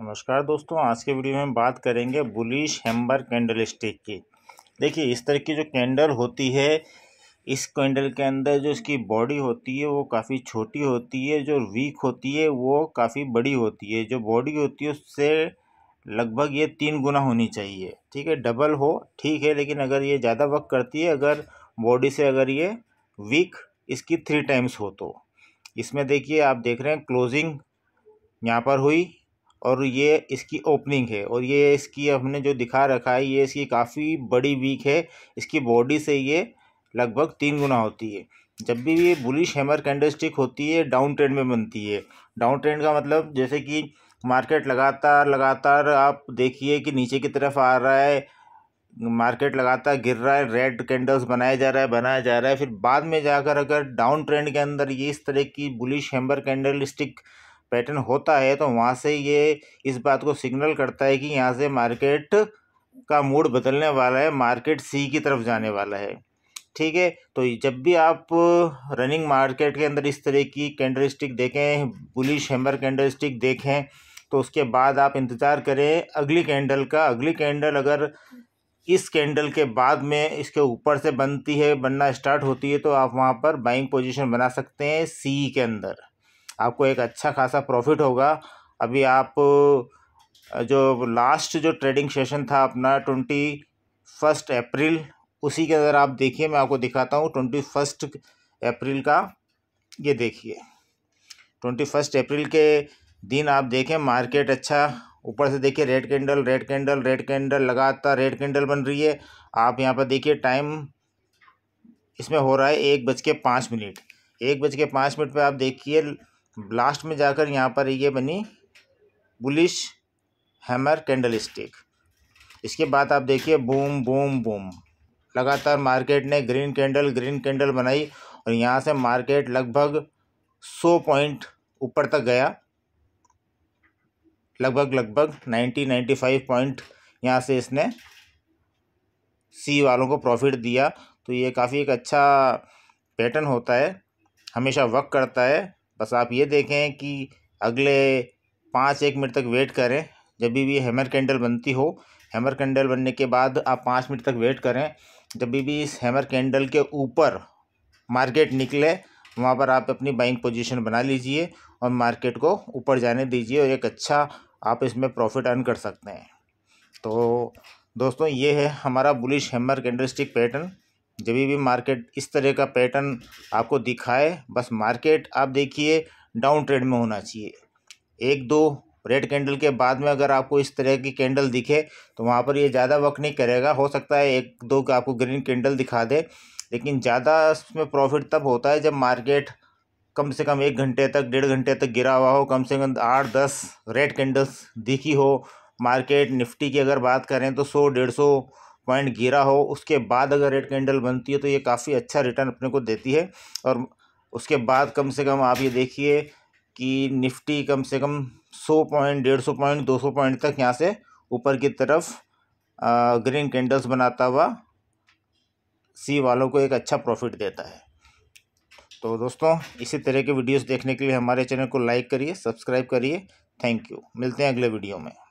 नमस्कार दोस्तों आज के वीडियो में बात करेंगे बुलिश हेम्बर कैंडल स्टिक की देखिए इस तरह की जो कैंडल होती है इस कैंडल के अंदर जो इसकी बॉडी होती है वो काफ़ी छोटी होती है जो वीक होती है वो काफ़ी बड़ी होती है जो बॉडी होती है उससे लगभग ये तीन गुना होनी चाहिए ठीक है डबल हो ठीक है लेकिन अगर ये ज़्यादा वक्त करती है अगर बॉडी से अगर ये वीक इसकी थ्री टाइम्स हो तो इसमें देखिए आप देख रहे हैं क्लोजिंग यहाँ पर हुई और ये इसकी ओपनिंग है और ये इसकी हमने जो दिखा रखा है ये इसकी काफ़ी बड़ी वीक है इसकी बॉडी से ये लगभग तीन गुना होती है जब भी ये बुलिश हैमर कैंडलस्टिक होती है डाउन ट्रेंड में बनती है डाउन ट्रेंड का मतलब जैसे कि मार्केट लगातार लगातार आप देखिए कि नीचे की तरफ आ रहा है मार्केट लगातार गिर रहा है रेड कैंडल्स बनाया जा रहा है बनाया जा रहा है फिर बाद में जाकर अगर डाउन ट्रेंड के अंदर ये इस तरह की bullish hammer candle stick pattern होता है तो वहाँ से ये इस बात को सिग्नल करता है कि यहाँ से मार्केट का मूड बदलने वाला है मार्केट सी की तरफ जाने वाला है ठीक है तो जब भी आप रनिंग मार्केट के अंदर इस तरह की कैंडल स्टिक देखें बुलिश हैमर कैंडल स्टिक देखें तो उसके बाद आप इंतज़ार करें अगली कैंडल का अगली कैंडल अगर इस कैंडल के बाद में इसके ऊपर से बनती है बनना स्टार्ट होती है तो आप वहाँ पर बाइंग पोजीशन बना सकते हैं सी के अंदर आपको एक अच्छा खासा प्रॉफिट होगा अभी आप जो लास्ट जो ट्रेडिंग सेशन था अपना ट्वेंटी फर्स्ट अप्रैल उसी के अंदर आप देखिए मैं आपको दिखाता हूँ ट्वेंटी फर्स्ट अप्रैल का ये देखिए ट्वेंटी फर्स्ट अप्रैल के दिन आप देखें मार्केट अच्छा ऊपर से देखिए red candle red candle red candle लगातार रेड कैंडल बन रही है आप यहाँ पर देखिए टाइम इसमें हो रहा है एक बज के पाँच मिनट एक बज के पाँच मिनट पर आप देखिए लास्ट में जाकर यहाँ पर ये बनी बुलिश हैमर कैंडल स्टिक इसके बाद आप देखिए बूम बूम बूम लगातार मार्केट ने ग्रीन कैंडल ग्रीन कैंडल बनाई और यहाँ से मार्केट लगभग सौ पॉइंट ऊपर तक गया लगभग लगभग नाइन्टी नाइन्टी फाइव पॉइंट यहाँ से इसने सी वालों को प्रॉफिट दिया तो ये काफ़ी एक अच्छा पैटर्न होता है हमेशा वर्क करता है बस आप ये देखें कि अगले पाँच एक मिनट तक वेट करें जब भी भी हैमर कैंडल बनती हो हैमर कैंडल बनने के बाद आप पाँच मिनट तक वेट करें जब भी भी इस हैमर कैंडल के ऊपर मार्केट निकले वहाँ पर आप अपनी बाइंग पोजीशन बना लीजिए और मार्केट को ऊपर जाने दीजिए और एक अच्छा आप इसमें प्रॉफिट अर्न कर सकते हैं तो दोस्तों ये है हमारा bullish hammer candle stick pattern जब भी मार्केट इस तरह का पैटर्न आपको दिखाए बस मार्केट आप देखिए डाउन ट्रेड में होना चाहिए एक दो रेड कैंडल के बाद में अगर आपको इस तरह की कैंडल दिखे तो वहाँ पर ये ज़्यादा वक्त नहीं करेगा हो सकता है एक दो का आपको ग्रीन कैंडल दिखा दे लेकिन ज़्यादा उसमें प्रॉफिट तब होता है जब मार्केट कम से कम एक घंटे तक डेढ़ घंटे तक गिरा हुआ हो कम से कम आठ दस रेड कैंडल्स दिखी हो मार्केट निफ्टी की अगर बात करें तो सौ डेढ़ सौ पॉइंट गिरा हो उसके बाद अगर रेड कैंडल बनती है तो ये काफ़ी अच्छा रिटर्न अपने को देती है और उसके बाद कम से कम आप ये देखिए कि निफ्टी कम से कम सौ पॉइंट डेढ़ सौ पॉइंट दो सौ पॉइंट तक यहाँ से ऊपर की तरफ ग्रीन कैंडल्स बनाता हुआ सी वालों को एक अच्छा प्रॉफिट देता है तो दोस्तों इसी तरह के वीडियोस देखने के लिए हमारे चैनल को लाइक करिए सब्सक्राइब करिए थैंक यू मिलते हैं अगले वीडियो में